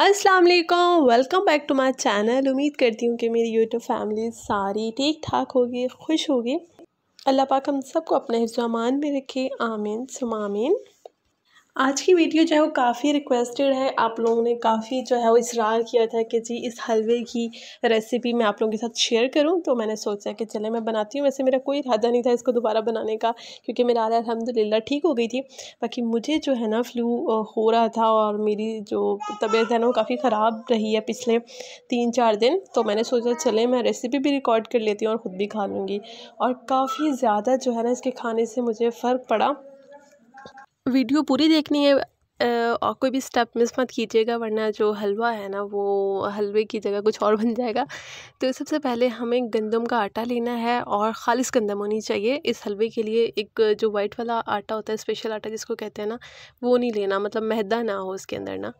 अस्सलाम वालेकुम welcome back to my channel उम्मीद करती हूँ कि मेरी यूट्यूब फैमिली सारी ठीक ठाक होगी खुश होगी अल्लाह पाक हम सबको अपने मान में रखे आमीन सुमामीन आज की वीडियो जो है वो काफ़ी रिक्वेस्टेड है आप लोगों ने काफ़ी जो है वो इसरार किया था कि जी इस हलवे की रेसिपी मैं आप लोगों के साथ शेयर करूं तो मैंने सोचा कि चले मैं बनाती हूं वैसे मेरा कोई इरादा नहीं था इसको दोबारा बनाने का क्योंकि मेरा आला अलहमदिल्ला ठीक हो गई थी बाकी मुझे जो है ना फ्लू हो रहा था और मेरी जो तबीयत है ना वो काफ़ी ख़राब रही है पिछले तीन चार दिन तो मैंने सोचा चले मैं रेसिपी भी रिकॉर्ड कर लेती हूँ और ख़ुद भी खा लूँगी और काफ़ी ज़्यादा जो है ना इसके खाने से मुझे फ़र्क पड़ा वीडियो पूरी देखनी है और कोई भी स्टेप मिस मत कीजिएगा वरना जो हलवा है ना वो हलवे की जगह कुछ और बन जाएगा तो सबसे पहले हमें गंदम का आटा लेना है और खालिश गंदम होनी चाहिए इस हलवे के लिए एक जो वाइट वाला आटा होता है स्पेशल आटा जिसको कहते हैं ना वो नहीं लेना मतलब मैदा ना हो उसके अंदर ना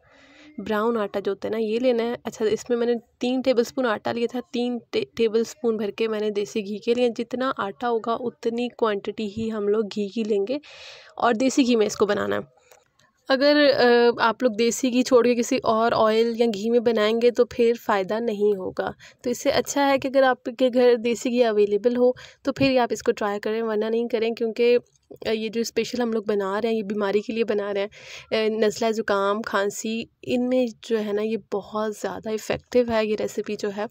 ब्राउन आटा जो होता है ना ये लेना है अच्छा इसमें मैंने तीन टेबल स्पून आटा लिया था तीन टे, टेबल स्पून भर के मैंने देसी घी के लिए जितना आटा होगा उतनी क्वांटिटी ही हम लोग घी की लेंगे और देसी घी में इसको बनाना है अगर आप लोग देसी घी छोड़ के किसी और ऑयल या घी में बनाएंगे तो फिर फ़ायदा नहीं होगा तो इससे अच्छा है कि अगर आपके घर देसी घी अवेलेबल हो तो फिर आप इसको ट्राई करें वरना नहीं करें क्योंकि ये जो स्पेशल हम लोग बना रहे हैं ये बीमारी के लिए बना रहे हैं नज़ला ज़ुकाम खांसी इनमें जो है ना ये बहुत ज़्यादा इफ़ेक्टिव है ये रेसिपी जो है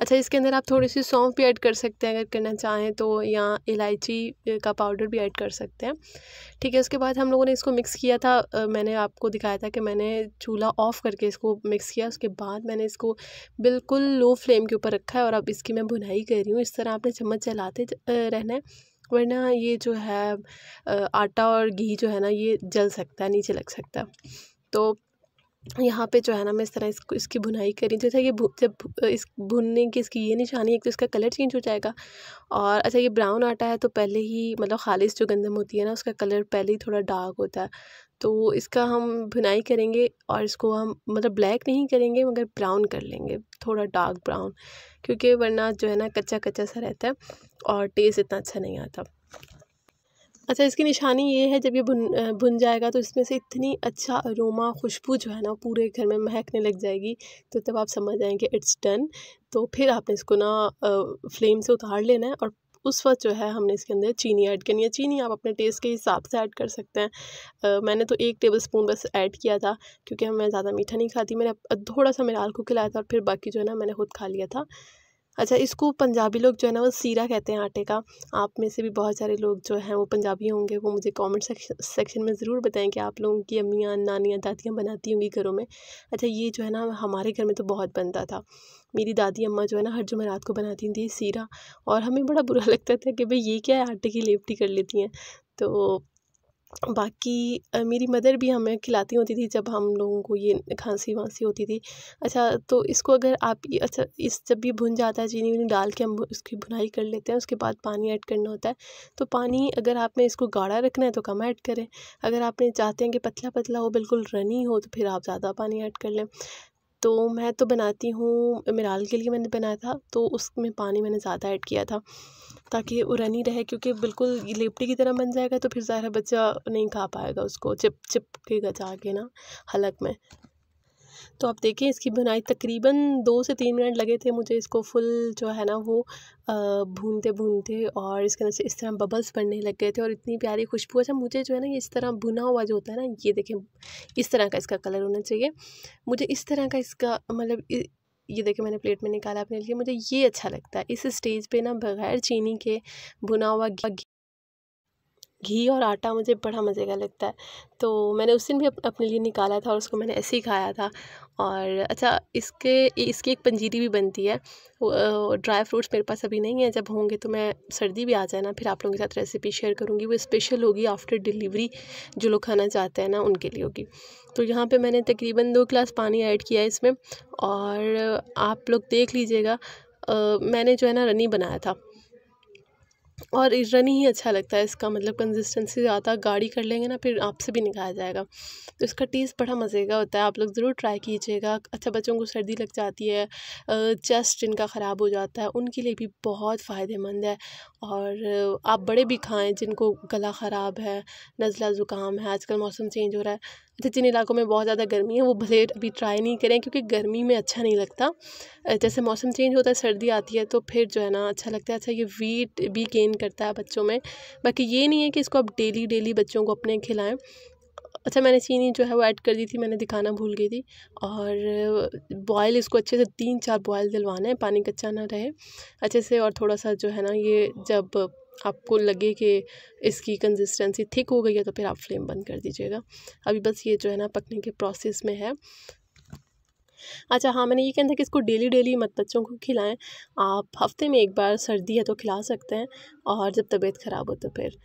अच्छा इसके अंदर आप थोड़ी सी सौंफ भी ऐड कर सकते हैं अगर करना चाहें तो या इलायची का पाउडर भी ऐड कर सकते हैं ठीक है उसके बाद हम लोगों ने इसको मिक्स किया था मैंने आपको दिखाया था कि मैंने चूल्हा ऑफ़ करके इसको मिक्स किया उसके बाद मैंने इसको बिल्कुल लो फ्लेम के ऊपर रखा है और अब इसकी मैं बुनाई कर रही हूँ इस तरह आपने चम्मच चलाते रहना है वरना ये जो है आटा और घी जो है ना ये जल सकता है नीचे लग सकता है तो यहाँ पे जो है ना मैं इस तरह इसको इसकी भुनाई करी जैसे ये ये जब इस भुनने की इसकी ये निशानी है कि तो इसका कलर चेंज हो जाएगा और अच्छा ये ब्राउन आटा है तो पहले ही मतलब खालिश जो गंदम होती है ना उसका कलर पहले ही थोड़ा डार्क होता है तो इसका हम भुनाई करेंगे और इसको हम मतलब ब्लैक नहीं करेंगे मगर ब्राउन कर लेंगे थोड़ा डार्क ब्राउन क्योंकि वरना जो है ना कच्चा कच्चा सा रहता है और टेस्ट इतना अच्छा नहीं आता अच्छा इसकी निशानी ये है जब ये भुन भुन जाएगा तो इसमें से इतनी अच्छा अरोमा खुशबू जो है ना पूरे घर में महकने लग जाएगी तो तब आप समझ जाएंगे इट्स डन तो फिर आपने इसको ना फ्लेम से उतार लेना है और उस वक्त जो है हमने इसके अंदर चीनी ऐड करनी है चीनी आप अपने टेस्ट के हिसाब से ऐड कर सकते हैं आ, मैंने तो एक टेबल स्पून बस ऐड किया था क्योंकि मैं ज़्यादा मीठा नहीं खाती मैंने थोड़ा सा मेरे आल को खिलाया था और फिर बाकी जो है ना मैंने खुद खा लिया था अच्छा इसको पंजाबी लोग जो है ना वो सीरा कहते हैं आटे का आप में से भी बहुत सारे लोग जो हैं वो पंजाबी होंगे वो मुझे कमेंट सेक्शन में ज़रूर बताएं कि आप लोगों की अम्मियाँ नानियाँ दादियाँ बनाती होंगी घरों में अच्छा ये जो है ना हमारे घर में तो बहुत बनता था मेरी दादी अम्मा जो है ना हर जुमेरात को बनाती थी सीरा और हमें बड़ा बुरा लगता था कि भाई ये क्या है आटे की लेपटी कर लेती हैं तो बाकी मेरी मदर भी हमें खिलाती होती थी जब हम लोगों को ये खांसी वाँसी होती थी अच्छा तो इसको अगर आप अच्छा इस जब भी भुन जाता है चीनी वीनी डाल के हम उसकी भुनाई कर लेते हैं उसके बाद पानी ऐड करना होता है तो पानी अगर आपने इसको गाढ़ा रखना है तो कम ऐड करें अगर आपने चाहते हैं कि पतला पतला हो बिल्कुल रनी हो तो फिर आप ज़्यादा पानी ऐड कर लें तो मैं तो बनाती हूँ मिराल के लिए मैंने बनाया था तो उसमें पानी मैंने ज़्यादा ऐड किया था ताकि उरनी रहे क्योंकि बिल्कुल लेपटी की तरह बन जाएगा तो फिर ज़ाहिर बच्चा नहीं खा पाएगा उसको चिप चिप के गचा के ना हलक में तो आप देखें इसकी बुनाई तकरीबन दो से तीन मिनट लगे थे मुझे इसको फुल जो है ना वो भूनते भूनते और इसके अंदर से इस तरह बबल्स बनने लग गए थे और इतनी प्यारी खुशबू अच्छा मुझे जो है ना ये इस तरह भुना हुआ जो होता है ना ये देखें इस तरह का इसका कलर होना चाहिए मुझे इस तरह का इसका मतलब ये देखें मैंने प्लेट में निकाला अपने लिए मुझे ये अच्छा लगता है इस स्टेज पे ना बगैर चीनी के भुना हुआ घी और आटा मुझे बड़ा मज़े का लगता है तो मैंने उस दिन भी अपने लिए निकाला था और उसको मैंने ऐसे ही खाया था और अच्छा इसके इसकी एक पंजीरी भी बनती है ड्राई फ्रूट्स मेरे पास अभी नहीं है जब होंगे तो मैं सर्दी भी आ जाए ना फिर आप लोगों के साथ रेसिपी शेयर करूँगी वो स्पेशल होगी आफ्टर डिलीवरी जो लोग खाना चाहते हैं ना उनके लिए होगी तो यहाँ पर मैंने तकरीबन दो गिलास पानी ऐड किया है इसमें और आप लोग देख लीजिएगा मैंने जो है ना रनी बनाया था और रनिंग ही अच्छा लगता है इसका मतलब कंसिस्टेंसी ज़्यादा गाड़ी कर लेंगे ना फिर आपसे भी निकाला जाएगा तो इसका टेस्ट बड़ा मज़े का होता है आप लोग ज़रूर ट्राई कीजिएगा अच्छा बच्चों को सर्दी लग जाती है चेस्ट जिनका ख़राब हो जाता है उनके लिए भी बहुत फ़ायदेमंद है और आप बड़े भी खाएँ जिनको गला ख़राब है नज़ला ज़ुकाम है आजकल मौसम चेंज हो रहा है अच्छा जिन इलाकों में बहुत ज़्यादा गर्मी है वो भले अभी ट्राई नहीं करें क्योंकि गर्मी में अच्छा नहीं लगता जैसे मौसम चेंज होता है सर्दी आती है तो फिर जो है ना अच्छा लगता है अच्छा ये वीट भी गेन करता है बच्चों में बाकी ये नहीं है कि इसको आप डेली डेली बच्चों को अपने खिलाएँ अच्छा मैंने चीनी जो है वो ऐड कर दी थी मैंने दिखाना भूल गई थी और बॉयल इसको अच्छे से तीन चार बॉयल दिलवाना है पानी कच्चा ना रहे अच्छे से और थोड़ा सा जो है ना ये जब आपको लगे कि इसकी कंसिस्टेंसी थिक हो गई है तो फिर आप फ्लेम बंद कर दीजिएगा अभी बस ये जो है ना पकने के प्रोसेस में है अच्छा हाँ मैंने ये कहना था कि इसको डेली डेली मत बच्चों को खिलाएं आप हफ्ते में एक बार सर्दी है तो खिला सकते हैं और जब तबीयत ख़राब हो तो फिर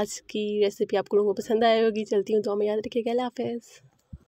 आज की रेसिपी आपको लोगों को पसंद आई होगी चलती हूँ तो हमें याद रखिएगा हाफिज़